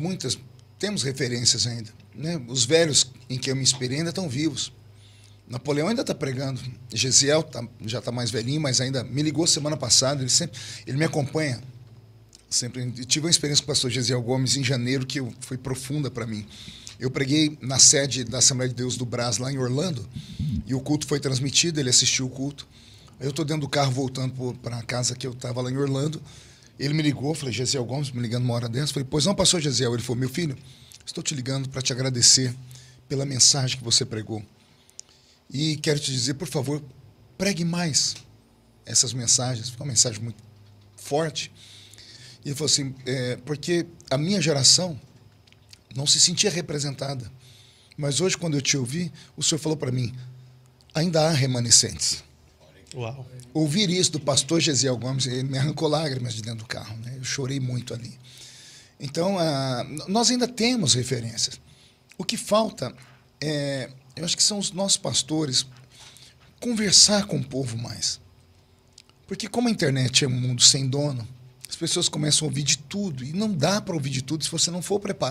muitas, temos referências ainda. Né? Os velhos em que eu me inspirei ainda estão vivos. Napoleão ainda está pregando. Gesiel tá, já está mais velhinho, mas ainda me ligou semana passada. Ele sempre, ele me acompanha. Sempre eu tive uma experiência com o pastor Gesiel Gomes em janeiro que foi profunda para mim. Eu preguei na sede da Assembleia de Deus do Brás lá em Orlando e o culto foi transmitido. Ele assistiu o culto. Eu estou dentro do carro voltando para a casa que eu estava lá em Orlando ele me ligou, falei, Gesiel Gomes, me ligando uma hora dessa. Falei, pois não, pastor Gesiel. Ele falou, meu filho, estou te ligando para te agradecer pela mensagem que você pregou. E quero te dizer, por favor, pregue mais essas mensagens. Foi uma mensagem muito forte. E ele falou assim, é, porque a minha geração não se sentia representada. Mas hoje, quando eu te ouvi, o senhor falou para mim, ainda há remanescentes. Uau. Ouvir isso do pastor Gesiel Gomes me arrancou lágrimas de dentro do carro. Né? Eu chorei muito ali. Então, ah, nós ainda temos referências. O que falta é, eu acho que são os nossos pastores conversar com o povo mais. Porque como a internet é um mundo sem dono, as pessoas começam a ouvir de tudo e não dá para ouvir de tudo se você não for preparado.